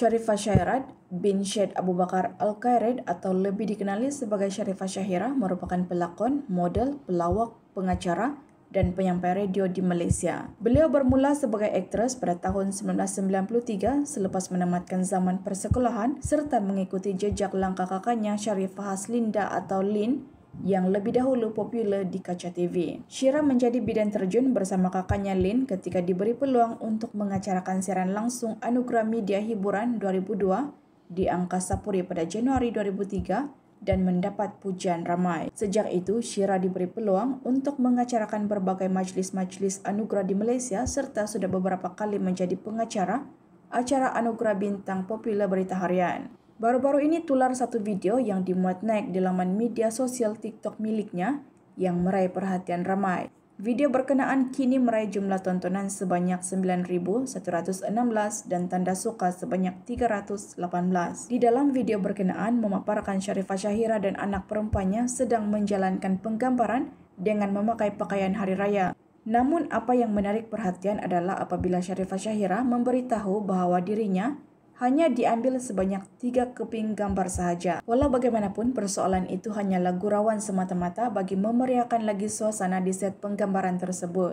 Sharifah Syairat bin Syed Abu Bakar Al-Qaired atau lebih dikenali sebagai Sharifah Syairah merupakan pelakon, model, pelawak, pengacara dan penyampai radio di Malaysia. Beliau bermula sebagai aktris pada tahun 1993 selepas menamatkan zaman persekolahan serta mengikuti jejak langkah kakaknya Sharifah Haslinda atau Lin yang lebih dahulu popular di kaca TV. Shira menjadi bidan terjun bersama kakaknya Lin ketika diberi peluang untuk mengacarakan siaran langsung Anugerah Media Hiburan 2002 di Angkasa Puri pada Januari 2003 dan mendapat pujian ramai. Sejak itu, Shira diberi peluang untuk mengacarakan berbagai majlis-majlis anugerah di Malaysia serta sudah beberapa kali menjadi pengacara acara anugerah bintang popular berita harian. Baru-baru ini tular satu video yang dimuat naik di laman media sosial TikTok miliknya yang meraih perhatian ramai. Video berkenaan kini meraih jumlah tontonan sebanyak 9116 dan tanda suka sebanyak 318. Di dalam video berkenaan memaparkan Syarifah Syahira dan anak perempuannya sedang menjalankan penggambaran dengan memakai pakaian hari raya. Namun apa yang menarik perhatian adalah apabila Syarifah Syahira memberitahu bahawa dirinya hanya diambil sebanyak tiga keping gambar sahaja. Walau bagaimanapun, persoalan itu hanyalah gurauan semata-mata bagi memeriahkan lagi suasana di set penggambaran tersebut.